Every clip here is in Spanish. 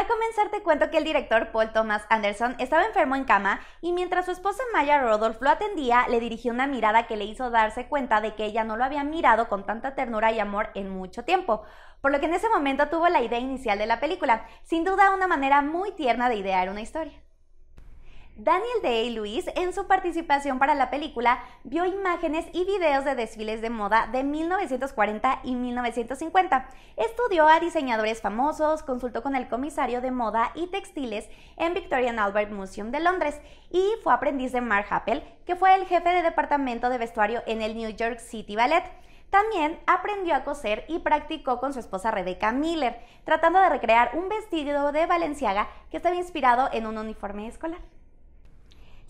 Para comenzar te cuento que el director Paul Thomas Anderson estaba enfermo en cama y mientras su esposa Maya Rodolph lo atendía, le dirigió una mirada que le hizo darse cuenta de que ella no lo había mirado con tanta ternura y amor en mucho tiempo por lo que en ese momento tuvo la idea inicial de la película, sin duda una manera muy tierna de idear una historia. Daniel Day-Lewis, en su participación para la película, vio imágenes y videos de desfiles de moda de 1940 y 1950. Estudió a diseñadores famosos, consultó con el comisario de moda y textiles en Victorian Albert Museum de Londres y fue aprendiz de Mark Happel, que fue el jefe de departamento de vestuario en el New York City Ballet. También aprendió a coser y practicó con su esposa Rebecca Miller, tratando de recrear un vestido de Valenciaga que estaba inspirado en un uniforme escolar.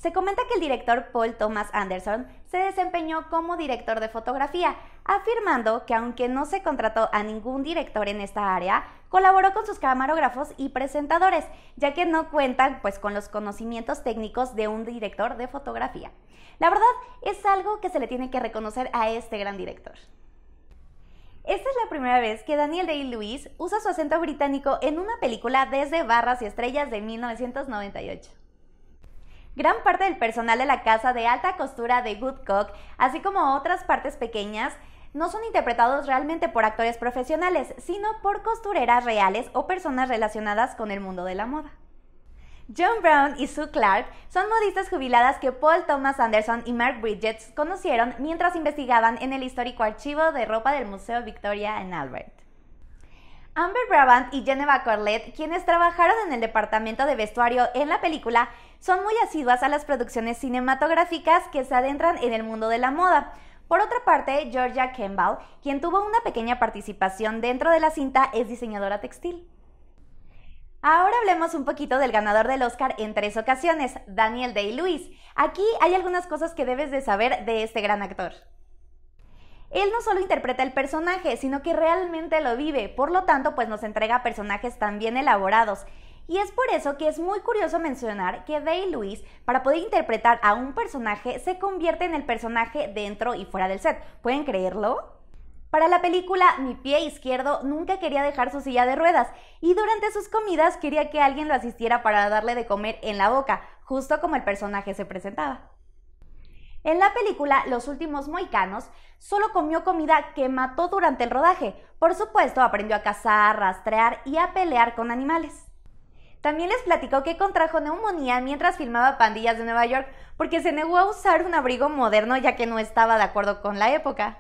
Se comenta que el director Paul Thomas Anderson se desempeñó como director de fotografía, afirmando que aunque no se contrató a ningún director en esta área, colaboró con sus camarógrafos y presentadores, ya que no cuentan pues con los conocimientos técnicos de un director de fotografía. La verdad es algo que se le tiene que reconocer a este gran director. Esta es la primera vez que Daniel Day-Lewis usa su acento británico en una película desde Barras y Estrellas de 1998. Gran parte del personal de la casa de alta costura de Woodcock, así como otras partes pequeñas, no son interpretados realmente por actores profesionales, sino por costureras reales o personas relacionadas con el mundo de la moda. John Brown y Sue Clark son modistas jubiladas que Paul Thomas Anderson y Mark Bridges conocieron mientras investigaban en el histórico archivo de ropa del Museo Victoria en Albert. Amber Brabant y Geneva Corlett, quienes trabajaron en el departamento de vestuario en la película, son muy asiduas a las producciones cinematográficas que se adentran en el mundo de la moda. Por otra parte, Georgia Campbell, quien tuvo una pequeña participación dentro de la cinta, es diseñadora textil. Ahora hablemos un poquito del ganador del Oscar en tres ocasiones, Daniel Day-Lewis. Aquí hay algunas cosas que debes de saber de este gran actor. Él no solo interpreta el personaje, sino que realmente lo vive, por lo tanto pues nos entrega personajes tan bien elaborados. Y es por eso que es muy curioso mencionar que Day Lewis, para poder interpretar a un personaje, se convierte en el personaje dentro y fuera del set. ¿Pueden creerlo? Para la película, mi pie izquierdo nunca quería dejar su silla de ruedas y durante sus comidas quería que alguien lo asistiera para darle de comer en la boca, justo como el personaje se presentaba. En la película Los Últimos Moicanos, solo comió comida que mató durante el rodaje. Por supuesto, aprendió a cazar, rastrear y a pelear con animales. También les platicó que contrajo neumonía mientras filmaba Pandillas de Nueva York porque se negó a usar un abrigo moderno ya que no estaba de acuerdo con la época.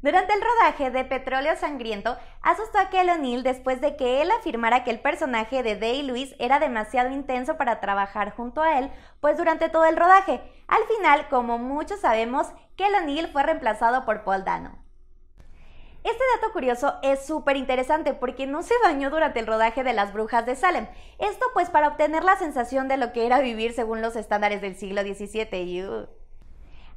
Durante el rodaje de Petróleo Sangriento, asustó a Kel O'Neill después de que él afirmara que el personaje de Day Lewis era demasiado intenso para trabajar junto a él, pues durante todo el rodaje. Al final, como muchos sabemos, Kel O'Neill fue reemplazado por Paul Dano. Este dato curioso es súper interesante porque no se bañó durante el rodaje de Las Brujas de Salem. Esto pues para obtener la sensación de lo que era vivir según los estándares del siglo XVII. Y,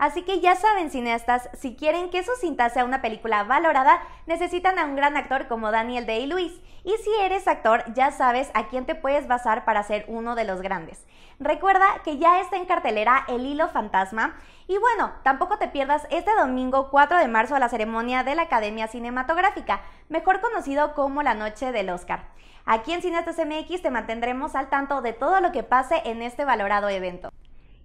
Así que ya saben, cineastas, si quieren que su cinta sea una película valorada, necesitan a un gran actor como Daniel Day-Lewis. Y si eres actor, ya sabes a quién te puedes basar para ser uno de los grandes. Recuerda que ya está en cartelera El Hilo Fantasma. Y bueno, tampoco te pierdas este domingo 4 de marzo a la ceremonia de la Academia Cinematográfica, mejor conocido como la Noche del Oscar. Aquí en Cineastas MX te mantendremos al tanto de todo lo que pase en este valorado evento.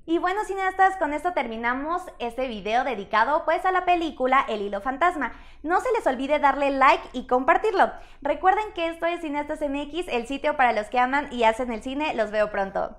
Y bueno, cineastas, con esto terminamos este video dedicado pues a la película El Hilo Fantasma. No se les olvide darle like y compartirlo. Recuerden que esto es Cineastas MX, el sitio para los que aman y hacen el cine. Los veo pronto.